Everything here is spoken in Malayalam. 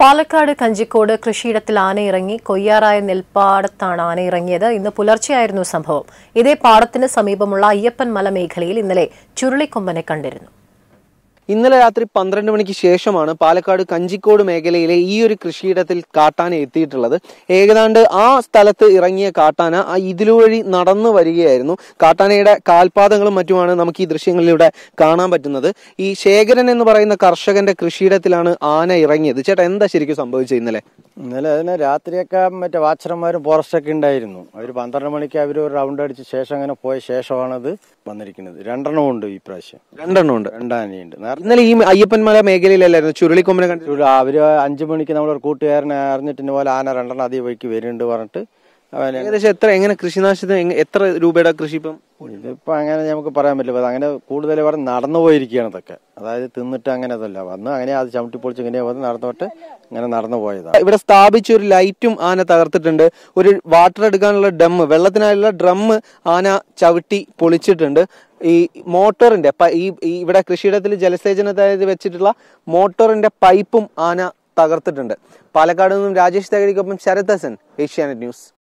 പാലക്കാട് കഞ്ചിക്കോട് കൃഷിയിടത്തിൽ ആനയിറങ്ങി കൊയ്യാറായ നെൽപ്പാടത്താണ് ആനയിറങ്ങിയത് ഇന്ന് പുലർച്ചെയായിരുന്നു സംഭവം ഇതേ പാടത്തിന് സമീപമുള്ള അയ്യപ്പൻ മല മേഖലയിൽ ഇന്നലെ ചുരുളിക്കൊമ്പനെ കണ്ടിരുന്നു ഇന്നലെ രാത്രി പന്ത്രണ്ട് മണിക്ക് ശേഷമാണ് പാലക്കാട് കഞ്ചിക്കോട് മേഖലയിലെ ഈ ഒരു കൃഷിയിടത്തിൽ കാട്ടാന എത്തിയിട്ടുള്ളത് ഏകദാണ്ട് ആ സ്ഥലത്ത് ഇറങ്ങിയ കാട്ടാന ആ ഇതിലുവഴി നടന്നു വരികയായിരുന്നു കാട്ടാനയുടെ കാൽപാദങ്ങളും മറ്റുമാണ് നമുക്ക് ഈ ദൃശ്യങ്ങളിലൂടെ കാണാൻ പറ്റുന്നത് ഈ ശേഖരൻ എന്ന് പറയുന്ന കർഷകന്റെ കൃഷിയിടത്തിലാണ് ആന ഇറങ്ങിയത് ചേട്ടാ എന്താ ശരിക്കും സംഭവിച്ചത് ഇന്നലെ ഇന്നലെ അതിനെ രാത്രിയൊക്കെ മറ്റേ വാച്ചർമാരും ഫോറസ്റ്റൊക്കെ ഉണ്ടായിരുന്നു അവർ പന്ത്രണ്ട് മണിക്ക് അവർ ഒരു റൗണ്ട് അടിച്ച ശേഷം അങ്ങനെ പോയ ശേഷമാണ് അത് വന്നിരിക്കുന്നത് രണ്ടെണ്ണം ഉണ്ട് ഈ പ്രാവശ്യം രണ്ടെണ്ണം ഉണ്ട് രണ്ടാനയുണ്ട് ഇന്നലെ ഈ അയ്യപ്പൻമല മേഖലയിലല്ലായിരുന്നു ചുരുളിക്കൊമ്പനെ കണ്ടു അവർ അഞ്ചു മണിക്ക് നമ്മളൊരു കൂട്ടുകാരനെ അറിഞ്ഞിട്ടിന് പോലെ ആന രണ്ടെണ്ണം അതേ വഴിക്ക് വരുന്നുണ്ട് പറഞ്ഞിട്ട് ഏകദേശം എത്ര എങ്ങനെ കൃഷിനാശത്തിന് എത്ര രൂപയുടെ കൃഷി ഇപ്പം ഇതിപ്പോ അങ്ങനെ നമുക്ക് പറയാൻ പറ്റില്ല അങ്ങനെ കൂടുതൽ പറഞ്ഞ് നടന്നു പോയിരിക്കുകയാണ് ഇതൊക്കെ അതായത് തിന്നിട്ട് അങ്ങനെ അതല്ല വന്ന് അങ്ങനെ അത് ചവിട്ടി പൊളിച്ച് ഇങ്ങനെ വന്ന് നടന്നോട്ട് ഇങ്ങനെ നടന്നു പോയതാണ് ഇവിടെ സ്ഥാപിച്ച ഒരു ലൈറ്റും ആന തകർത്തിട്ടുണ്ട് ഒരു വാട്ടർ എടുക്കാനുള്ള ഡം വെള്ളത്തിനായുള്ള ഡ്രം ആന ചവിട്ടി പൊളിച്ചിട്ടുണ്ട് ഈ മോട്ടോറിന്റെ ഈ ഇവിടെ കൃഷിയിടത്തിൽ ജലസേചനത്തിൽ വെച്ചിട്ടുള്ള മോട്ടോറിന്റെ പൈപ്പും ആന തകർത്തിട്ടുണ്ട് പാലക്കാട് നിന്നും രാജേഷ് തകഴിക്കൊപ്പം ശരത് ഹസൻ ഏഷ്യാനെറ്റ് ന്യൂസ്